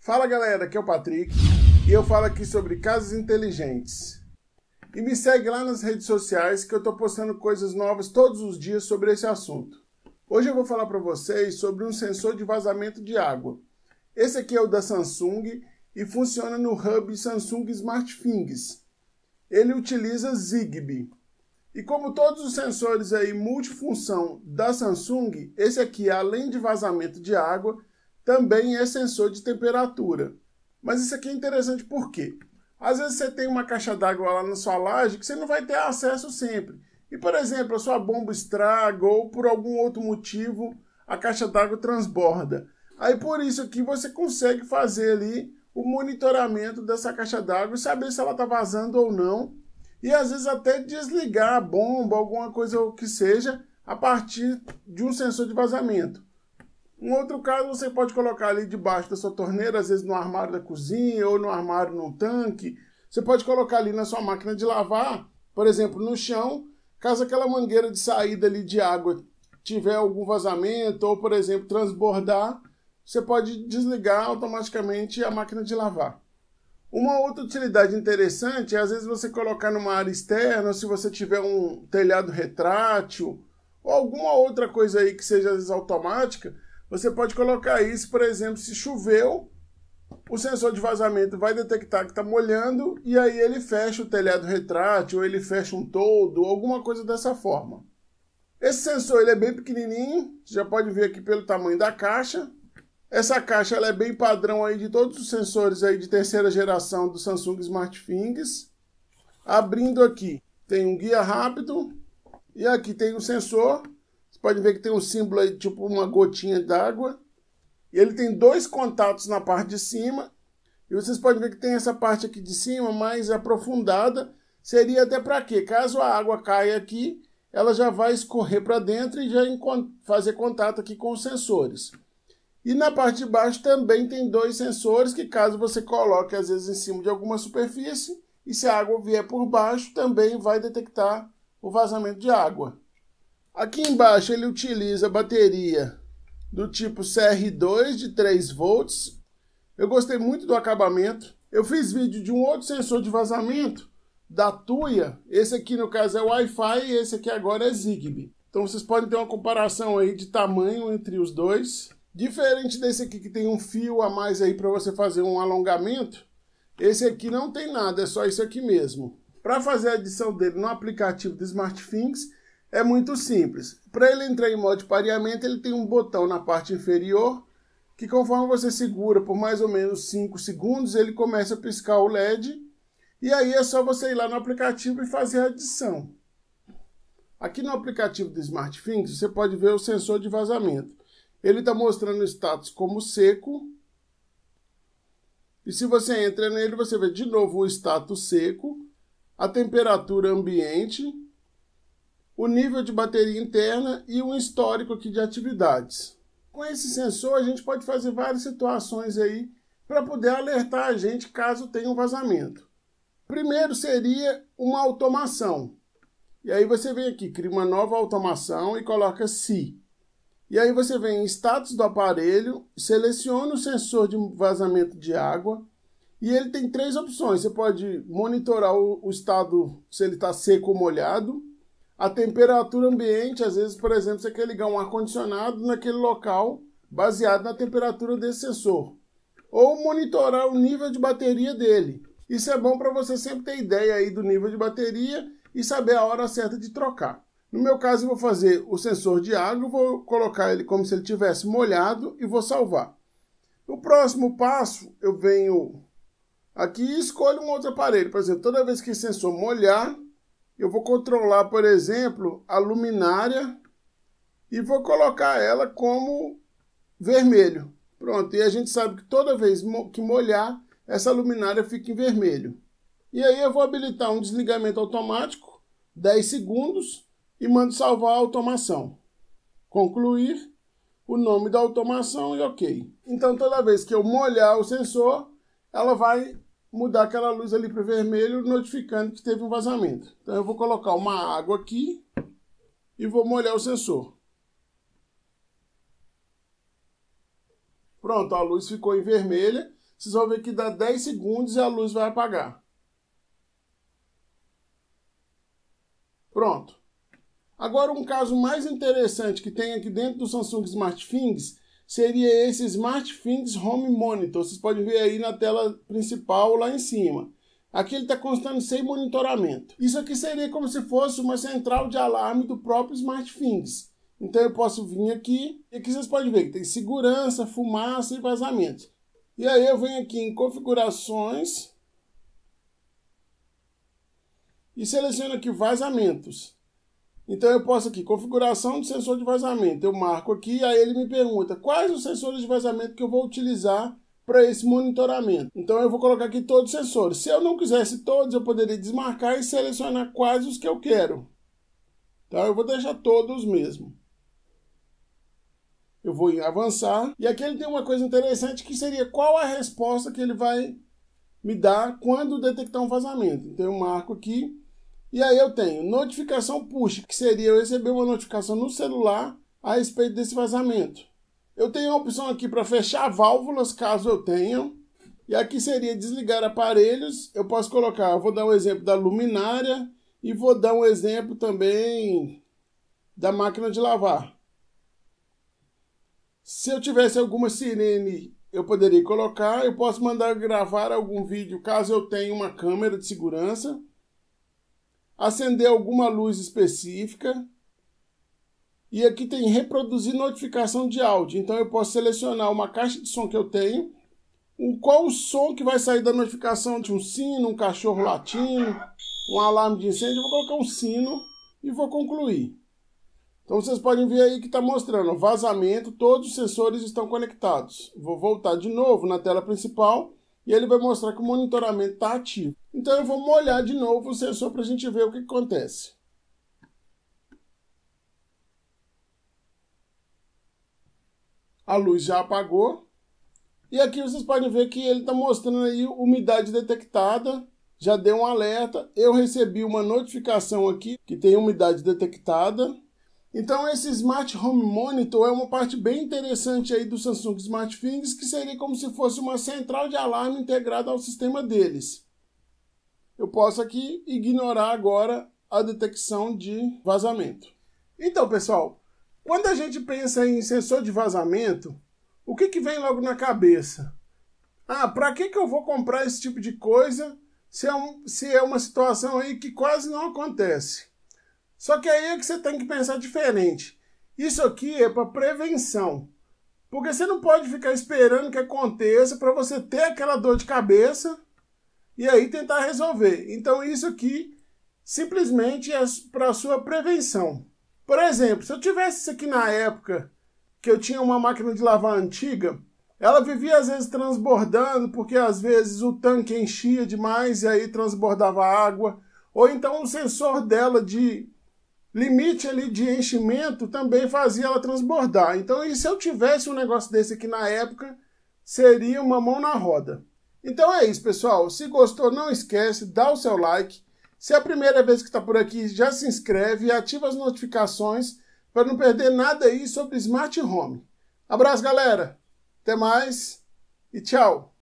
Fala galera, aqui é o Patrick e eu falo aqui sobre casas inteligentes. E me segue lá nas redes sociais que eu estou postando coisas novas todos os dias sobre esse assunto. Hoje eu vou falar para vocês sobre um sensor de vazamento de água. Esse aqui é o da Samsung e funciona no hub Samsung SmartThings. Ele utiliza Zigbee. E como todos os sensores aí multifunção da Samsung, esse aqui, além de vazamento de água, também é sensor de temperatura. Mas isso aqui é interessante porque Às vezes você tem uma caixa d'água lá na sua laje que você não vai ter acesso sempre. E, por exemplo, a sua bomba estraga ou por algum outro motivo a caixa d'água transborda. Aí por isso aqui você consegue fazer ali o monitoramento dessa caixa d'água e saber se ela está vazando ou não e às vezes até desligar a bomba, alguma coisa que seja, a partir de um sensor de vazamento. Um outro caso, você pode colocar ali debaixo da sua torneira, às vezes no armário da cozinha ou no armário no tanque. Você pode colocar ali na sua máquina de lavar, por exemplo, no chão, caso aquela mangueira de saída ali de água tiver algum vazamento ou, por exemplo, transbordar, você pode desligar automaticamente a máquina de lavar. Uma outra utilidade interessante é às vezes você colocar numa área externa, se você tiver um telhado retrátil ou alguma outra coisa aí que seja às vezes automática, você pode colocar isso, por exemplo, se choveu, o sensor de vazamento vai detectar que está molhando e aí ele fecha o telhado retrátil, ou ele fecha um todo, alguma coisa dessa forma. Esse sensor ele é bem pequenininho, já pode ver aqui pelo tamanho da caixa, essa caixa ela é bem padrão aí de todos os sensores aí de terceira geração do Samsung SmartThings. Abrindo aqui, tem um guia rápido e aqui tem um sensor. Você pode ver que tem um símbolo aí, tipo uma gotinha d'água. E ele tem dois contatos na parte de cima. E vocês podem ver que tem essa parte aqui de cima mais aprofundada. Seria até para quê? Caso a água caia aqui, ela já vai escorrer para dentro e já fazer contato aqui com os sensores. E na parte de baixo também tem dois sensores que, caso você coloque às vezes em cima de alguma superfície, e se a água vier por baixo, também vai detectar o vazamento de água. Aqui embaixo ele utiliza bateria do tipo CR2 de 3 volts. Eu gostei muito do acabamento. Eu fiz vídeo de um outro sensor de vazamento da Tuya. Esse aqui no caso é Wi-Fi e esse aqui agora é Zigbee. Então vocês podem ter uma comparação aí de tamanho entre os dois. Diferente desse aqui que tem um fio a mais aí para você fazer um alongamento, esse aqui não tem nada, é só isso aqui mesmo. Para fazer a adição dele no aplicativo do SmartThings é muito simples. Para ele entrar em modo de pareamento, ele tem um botão na parte inferior que conforme você segura por mais ou menos 5 segundos, ele começa a piscar o LED e aí é só você ir lá no aplicativo e fazer a adição. Aqui no aplicativo do SmartThings você pode ver o sensor de vazamento. Ele está mostrando o status como seco. E se você entra nele, você vê de novo o status seco, a temperatura ambiente, o nível de bateria interna e um histórico aqui de atividades. Com esse sensor, a gente pode fazer várias situações aí para poder alertar a gente caso tenha um vazamento. Primeiro seria uma automação. E aí você vem aqui, cria uma nova automação e coloca se. E aí você vem em status do aparelho, seleciona o sensor de vazamento de água e ele tem três opções. Você pode monitorar o, o estado, se ele está seco ou molhado, a temperatura ambiente, às vezes, por exemplo, você quer ligar um ar-condicionado naquele local baseado na temperatura desse sensor. Ou monitorar o nível de bateria dele. Isso é bom para você sempre ter ideia aí do nível de bateria e saber a hora certa de trocar. No meu caso, eu vou fazer o sensor de água, vou colocar ele como se ele tivesse molhado e vou salvar. No próximo passo, eu venho aqui e escolho um outro aparelho. Por exemplo, toda vez que o sensor molhar, eu vou controlar, por exemplo, a luminária e vou colocar ela como vermelho. Pronto, e a gente sabe que toda vez que molhar, essa luminária fica em vermelho. E aí eu vou habilitar um desligamento automático, 10 segundos, e mando salvar a automação. Concluir o nome da automação e OK. Então toda vez que eu molhar o sensor, ela vai mudar aquela luz ali para vermelho, notificando que teve um vazamento. Então eu vou colocar uma água aqui e vou molhar o sensor. Pronto, a luz ficou em vermelha. Vocês vão ver que dá 10 segundos e a luz vai apagar. Pronto. Agora, um caso mais interessante que tem aqui dentro do Samsung SmartThings seria esse SmartThings Home Monitor. Vocês podem ver aí na tela principal lá em cima. Aqui ele está constando sem monitoramento. Isso aqui seria como se fosse uma central de alarme do próprio SmartThings. Então eu posso vir aqui e aqui vocês podem ver que tem segurança, fumaça e vazamento. E aí eu venho aqui em configurações e seleciono aqui vazamentos. Então eu posso aqui, configuração do sensor de vazamento. Eu marco aqui, aí ele me pergunta quais os sensores de vazamento que eu vou utilizar para esse monitoramento. Então eu vou colocar aqui todos os sensores. Se eu não quisesse todos, eu poderia desmarcar e selecionar quais os que eu quero. Então eu vou deixar todos mesmo. Eu vou em avançar. E aqui ele tem uma coisa interessante que seria qual a resposta que ele vai me dar quando detectar um vazamento. Então eu marco aqui e aí eu tenho notificação push, que seria eu receber uma notificação no celular a respeito desse vazamento. Eu tenho a opção aqui para fechar válvulas, caso eu tenha. E aqui seria desligar aparelhos. Eu posso colocar, eu vou dar um exemplo da luminária e vou dar um exemplo também da máquina de lavar. Se eu tivesse alguma sirene, eu poderia colocar. Eu posso mandar gravar algum vídeo caso eu tenha uma câmera de segurança acender alguma luz específica. E aqui tem reproduzir notificação de áudio. Então eu posso selecionar uma caixa de som que eu tenho, o, qual o som que vai sair da notificação de um sino, um cachorro latindo, um alarme de incêndio. Eu vou colocar um sino e vou concluir. Então vocês podem ver aí que está mostrando vazamento, todos os sensores estão conectados. Vou voltar de novo na tela principal e ele vai mostrar que o monitoramento está ativo. Então eu vou molhar de novo o sensor para a gente ver o que acontece. A luz já apagou. E aqui vocês podem ver que ele está mostrando aí umidade detectada. Já deu um alerta. Eu recebi uma notificação aqui que tem umidade detectada. Então esse Smart Home Monitor é uma parte bem interessante aí do Samsung Smart Things, que seria como se fosse uma central de alarme integrada ao sistema deles. Eu posso aqui ignorar agora a detecção de vazamento. Então, pessoal, quando a gente pensa em sensor de vazamento, o que, que vem logo na cabeça? Ah, para que, que eu vou comprar esse tipo de coisa se é, um, se é uma situação aí que quase não acontece? Só que aí é que você tem que pensar diferente. Isso aqui é para prevenção. Porque você não pode ficar esperando que aconteça para você ter aquela dor de cabeça e aí tentar resolver. Então isso aqui simplesmente é para sua prevenção. Por exemplo, se eu tivesse isso aqui na época que eu tinha uma máquina de lavar antiga, ela vivia às vezes transbordando, porque às vezes o tanque enchia demais e aí transbordava água, ou então o sensor dela de limite ali de enchimento também fazia ela transbordar. Então, e se eu tivesse um negócio desse aqui na época, seria uma mão na roda. Então é isso, pessoal. Se gostou, não esquece, dá o seu like. Se é a primeira vez que está por aqui, já se inscreve e ativa as notificações para não perder nada aí sobre Smart Home. Abraço, galera. Até mais e tchau.